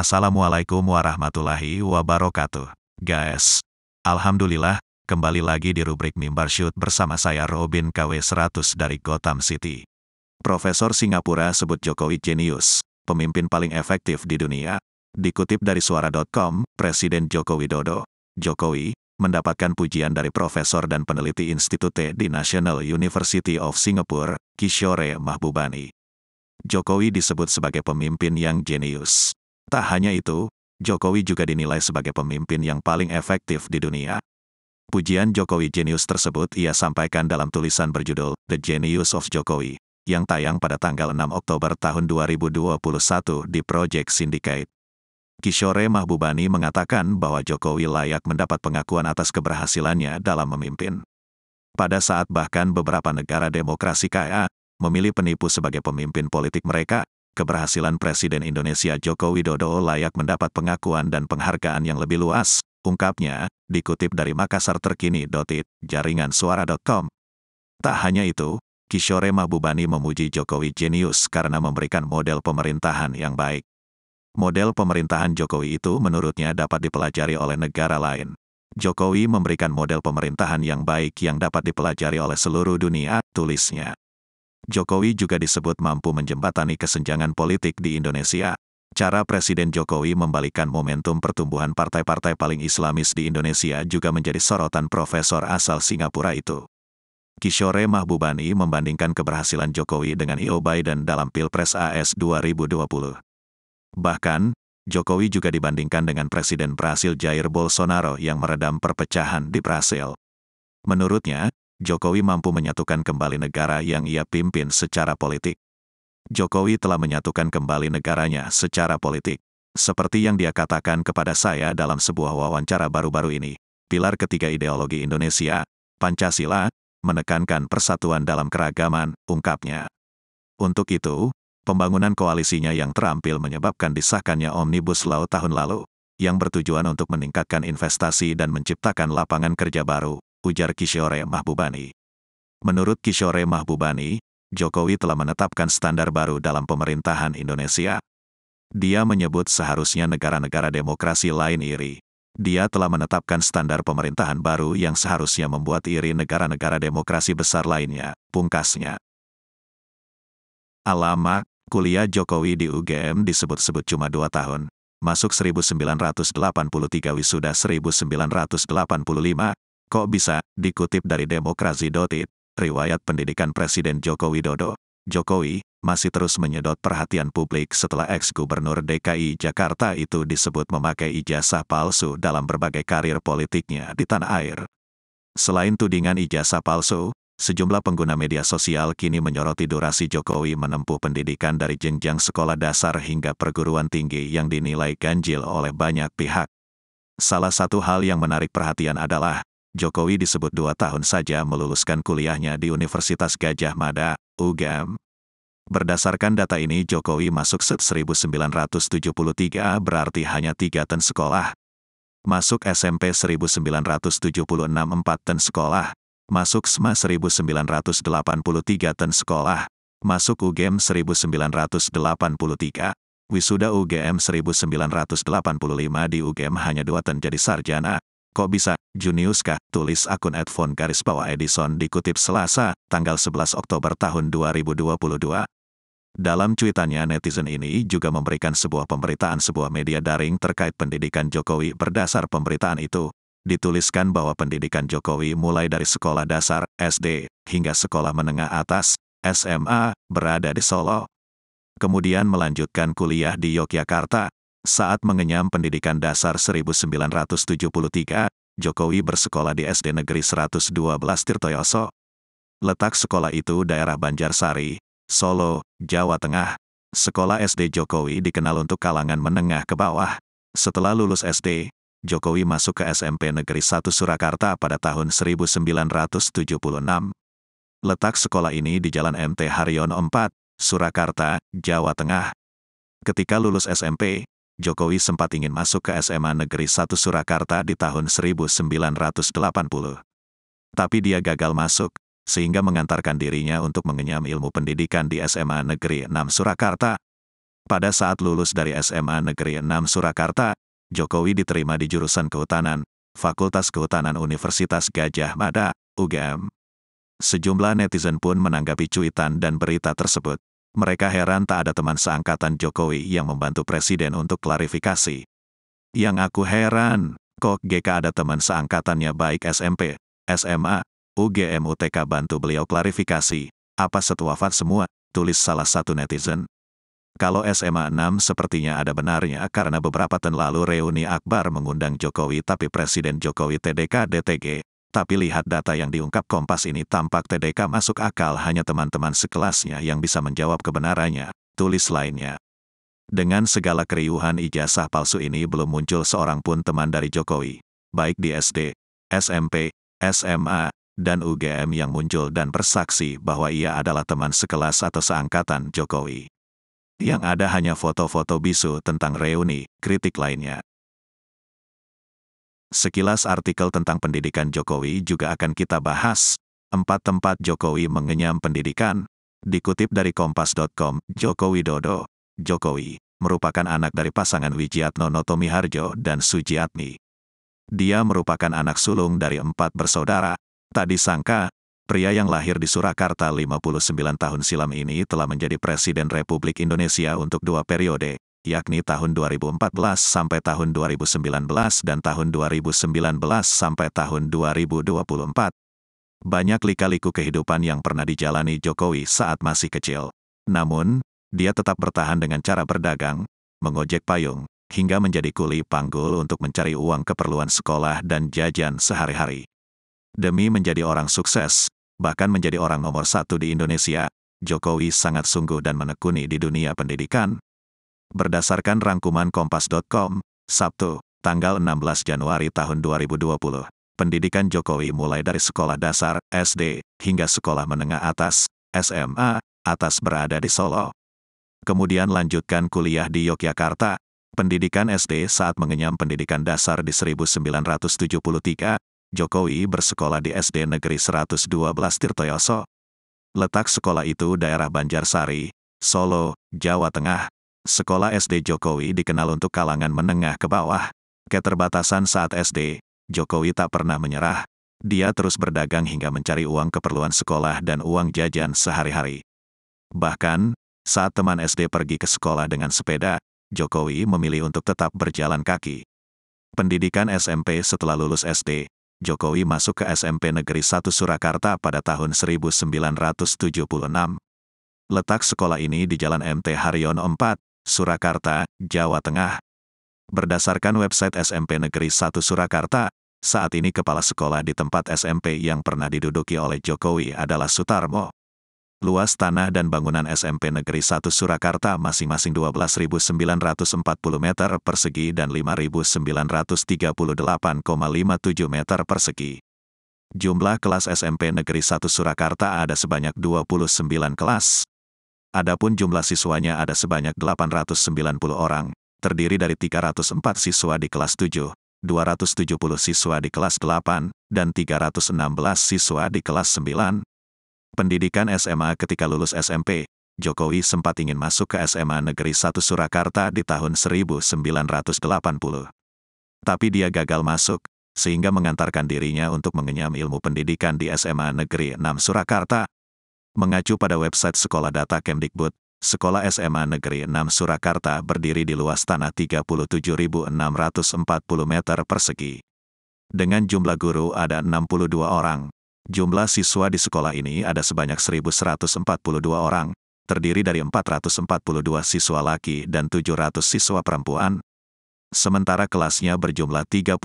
Assalamualaikum warahmatullahi wabarakatuh. Guys, Alhamdulillah, kembali lagi di rubrik Mimbar Shoot bersama saya Robin KW100 dari Gotham City. Profesor Singapura sebut Jokowi jenius, pemimpin paling efektif di dunia. Dikutip dari suara.com, Presiden Joko Widodo, Jokowi, mendapatkan pujian dari profesor dan peneliti Institute di National University of Singapore, Kishore Mahbubani. Jokowi disebut sebagai pemimpin yang jenius. Tak hanya itu, Jokowi juga dinilai sebagai pemimpin yang paling efektif di dunia. Pujian Jokowi jenius tersebut ia sampaikan dalam tulisan berjudul The Genius of Jokowi, yang tayang pada tanggal 6 Oktober tahun 2021 di Project Syndicate. Kishore Mahbubani mengatakan bahwa Jokowi layak mendapat pengakuan atas keberhasilannya dalam memimpin. Pada saat bahkan beberapa negara demokrasi kaya memilih penipu sebagai pemimpin politik mereka, Keberhasilan Presiden Indonesia Joko Widodo layak mendapat pengakuan dan penghargaan yang lebih luas, ungkapnya, dikutip dari Makassar terkini dotit, jaringan suara.com. Tak hanya itu, Kishore Mahbubani memuji Jokowi jenius karena memberikan model pemerintahan yang baik. Model pemerintahan Jokowi itu menurutnya dapat dipelajari oleh negara lain. Jokowi memberikan model pemerintahan yang baik yang dapat dipelajari oleh seluruh dunia, tulisnya. Jokowi juga disebut mampu menjembatani kesenjangan politik di Indonesia. Cara Presiden Jokowi membalikan momentum pertumbuhan partai-partai paling islamis di Indonesia juga menjadi sorotan profesor asal Singapura itu. Kishore Mahbubani membandingkan keberhasilan Jokowi dengan Joe Biden dalam Pilpres AS 2020. Bahkan, Jokowi juga dibandingkan dengan Presiden Brasil Jair Bolsonaro yang meredam perpecahan di Brasil. Menurutnya, Jokowi mampu menyatukan kembali negara yang ia pimpin secara politik. Jokowi telah menyatukan kembali negaranya secara politik. Seperti yang dia katakan kepada saya dalam sebuah wawancara baru-baru ini, pilar ketiga ideologi Indonesia, Pancasila, menekankan persatuan dalam keragaman, ungkapnya. Untuk itu, pembangunan koalisinya yang terampil menyebabkan disahkannya Omnibus Law tahun lalu, yang bertujuan untuk meningkatkan investasi dan menciptakan lapangan kerja baru ujar Kishore Mahbubani. Menurut Kishore Mahbubani, Jokowi telah menetapkan standar baru dalam pemerintahan Indonesia. Dia menyebut seharusnya negara-negara demokrasi lain iri. Dia telah menetapkan standar pemerintahan baru yang seharusnya membuat iri negara-negara demokrasi besar lainnya, pungkasnya. Alamak, kuliah Jokowi di UGM disebut-sebut cuma dua tahun. Masuk 1983 wisuda 1985, Kok bisa? Dikutip dari demokrasi.it, riwayat pendidikan Presiden Joko Widodo. Jokowi masih terus menyedot perhatian publik setelah ex-gubernur DKI Jakarta itu disebut memakai ijazah palsu dalam berbagai karir politiknya di tanah air. Selain tudingan ijazah palsu, sejumlah pengguna media sosial kini menyoroti durasi Jokowi menempuh pendidikan dari jenjang sekolah dasar hingga perguruan tinggi yang dinilai ganjil oleh banyak pihak. Salah satu hal yang menarik perhatian adalah Jokowi disebut dua tahun saja meluluskan kuliahnya di Universitas Gajah Mada, UGM. Berdasarkan data ini Jokowi masuk set 1973 berarti hanya tiga ten sekolah. Masuk SMP 1976 empat ten sekolah. Masuk SMA 1983 ten sekolah. Masuk UGM 1983. Wisuda UGM 1985 di UGM hanya dua ten jadi sarjana. Kok bisa, Junius kah? Tulis akun Edfon garis bawah Edison dikutip Selasa, tanggal 11 Oktober tahun 2022. Dalam cuitannya netizen ini juga memberikan sebuah pemberitaan sebuah media daring terkait pendidikan Jokowi berdasar pemberitaan itu. Dituliskan bahwa pendidikan Jokowi mulai dari sekolah dasar, SD, hingga sekolah menengah atas, SMA, berada di Solo. Kemudian melanjutkan kuliah di Yogyakarta, saat mengenyam pendidikan dasar 1973, Jokowi bersekolah di SD Negeri 112 Tirtoyoso. Letak sekolah itu daerah Banjarsari, Solo, Jawa Tengah. Sekolah SD Jokowi dikenal untuk kalangan menengah ke bawah. Setelah lulus SD, Jokowi masuk ke SMP Negeri 1 Surakarta pada tahun 1976. Letak sekolah ini di Jalan MT Haryono 4, Surakarta, Jawa Tengah. Ketika lulus SMP, Jokowi sempat ingin masuk ke SMA Negeri 1 Surakarta di tahun 1980. Tapi dia gagal masuk, sehingga mengantarkan dirinya untuk mengenyam ilmu pendidikan di SMA Negeri 6 Surakarta. Pada saat lulus dari SMA Negeri 6 Surakarta, Jokowi diterima di jurusan Kehutanan, Fakultas Kehutanan Universitas Gajah Mada, UGM. Sejumlah netizen pun menanggapi cuitan dan berita tersebut. Mereka heran tak ada teman seangkatan Jokowi yang membantu presiden untuk klarifikasi. Yang aku heran, kok GK ada teman seangkatannya baik SMP, SMA, UGM UTK bantu beliau klarifikasi. Apa wafat semua, tulis salah satu netizen. Kalau SMA 6 sepertinya ada benarnya karena beberapa tahun lalu reuni Akbar mengundang Jokowi tapi Presiden Jokowi TDK DTG tapi lihat data yang diungkap Kompas ini tampak TDK masuk akal hanya teman-teman sekelasnya yang bisa menjawab kebenarannya, tulis lainnya. Dengan segala keriuhan ijazah palsu ini belum muncul seorang pun teman dari Jokowi, baik di SD, SMP, SMA, dan UGM yang muncul dan bersaksi bahwa ia adalah teman sekelas atau seangkatan Jokowi. Yang ada hanya foto-foto bisu tentang reuni, kritik lainnya. Sekilas artikel tentang pendidikan Jokowi juga akan kita bahas. Empat tempat Jokowi mengenyam pendidikan. Dikutip dari kompas.com, Jokowi Dodo, Jokowi, merupakan anak dari pasangan Wijiatno Notomi Harjo dan Sujiatmi. Dia merupakan anak sulung dari empat bersaudara. Tak disangka, pria yang lahir di Surakarta 59 tahun silam ini telah menjadi Presiden Republik Indonesia untuk dua periode, yakni tahun 2014 sampai tahun 2019 dan tahun 2019 sampai tahun 2024. Banyak lika-liku kehidupan yang pernah dijalani Jokowi saat masih kecil. Namun, dia tetap bertahan dengan cara berdagang, mengojek payung, hingga menjadi kuli panggul untuk mencari uang keperluan sekolah dan jajan sehari-hari. Demi menjadi orang sukses, bahkan menjadi orang nomor satu di Indonesia, Jokowi sangat sungguh dan menekuni di dunia pendidikan, Berdasarkan rangkuman Kompas.com, Sabtu, tanggal 16 Januari tahun 2020, pendidikan Jokowi mulai dari sekolah dasar, SD, hingga sekolah menengah atas, SMA, atas berada di Solo. Kemudian lanjutkan kuliah di Yogyakarta, pendidikan SD saat mengenyam pendidikan dasar di 1973, Jokowi bersekolah di SD Negeri 112 Tirtoyoso. Letak sekolah itu daerah Banjarsari, Solo, Jawa Tengah, Sekolah SD Jokowi dikenal untuk kalangan menengah ke bawah. Keterbatasan saat SD, Jokowi tak pernah menyerah. Dia terus berdagang hingga mencari uang keperluan sekolah dan uang jajan sehari-hari. Bahkan, saat teman SD pergi ke sekolah dengan sepeda, Jokowi memilih untuk tetap berjalan kaki. Pendidikan SMP setelah lulus SD, Jokowi masuk ke SMP Negeri 1 Surakarta pada tahun 1976. Letak sekolah ini di Jalan MT Haryono 4, Surakarta, Jawa Tengah. Berdasarkan website SMP Negeri 1 Surakarta, saat ini kepala sekolah di tempat SMP yang pernah diduduki oleh Jokowi adalah Sutarmo. Luas tanah dan bangunan SMP Negeri 1 Surakarta masing-masing 12.940 meter persegi dan 5.938,57 meter persegi. Jumlah kelas SMP Negeri 1 Surakarta ada sebanyak 29 kelas. Adapun jumlah siswanya ada sebanyak 890 orang, terdiri dari 304 siswa di kelas 7, 270 siswa di kelas 8, dan 316 siswa di kelas 9. Pendidikan SMA ketika lulus SMP, Jokowi sempat ingin masuk ke SMA Negeri 1 Surakarta di tahun 1980. Tapi dia gagal masuk, sehingga mengantarkan dirinya untuk mengenyam ilmu pendidikan di SMA Negeri 6 Surakarta, Mengacu pada website Sekolah Data Kemdikbud, Sekolah SMA Negeri 6 Surakarta berdiri di luas tanah 37.640 meter persegi. Dengan jumlah guru ada 62 orang. Jumlah siswa di sekolah ini ada sebanyak 1.142 orang, terdiri dari 442 siswa laki dan 700 siswa perempuan. Sementara kelasnya berjumlah 33.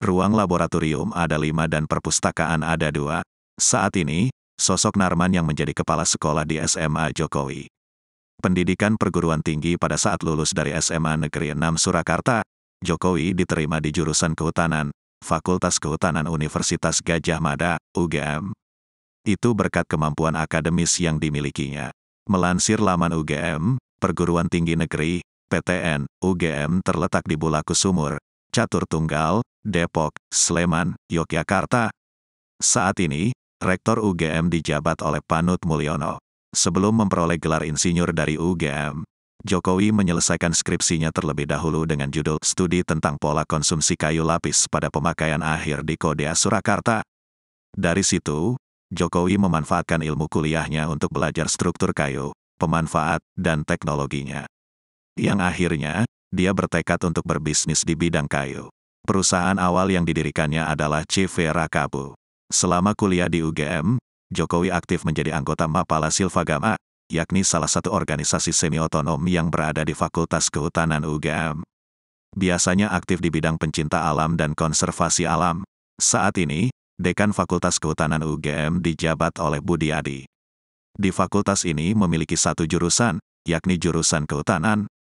Ruang laboratorium ada 5 dan perpustakaan ada 2. Saat ini, sosok Narman yang menjadi kepala sekolah di SMA Jokowi. Pendidikan perguruan tinggi pada saat lulus dari SMA Negeri 6 Surakarta, Jokowi diterima di jurusan Kehutanan, Fakultas Kehutanan Universitas Gajah Mada, UGM. Itu berkat kemampuan akademis yang dimilikinya. Melansir laman UGM, Perguruan Tinggi Negeri, PTN, UGM terletak di Bulaku Sumur, Catur Tunggal, Depok, Sleman, Yogyakarta. Saat ini, Rektor UGM dijabat oleh Panut Mulyono. Sebelum memperoleh gelar insinyur dari UGM, Jokowi menyelesaikan skripsinya terlebih dahulu dengan judul Studi tentang Pola Konsumsi Kayu Lapis pada Pemakaian Akhir di Kodea Surakarta. Dari situ, Jokowi memanfaatkan ilmu kuliahnya untuk belajar struktur kayu, pemanfaat, dan teknologinya. Yang akhirnya, dia bertekad untuk berbisnis di bidang kayu. Perusahaan awal yang didirikannya adalah CV Rakabu. Selama kuliah di UGM, Jokowi aktif menjadi anggota Mapala Silvagama, yakni salah satu organisasi semi-otonom yang berada di Fakultas Kehutanan UGM. Biasanya aktif di bidang pencinta alam dan konservasi alam. Saat ini, Dekan Fakultas Kehutanan UGM dijabat oleh Budi Adi. Di fakultas ini memiliki satu jurusan, yakni jurusan kehutanan,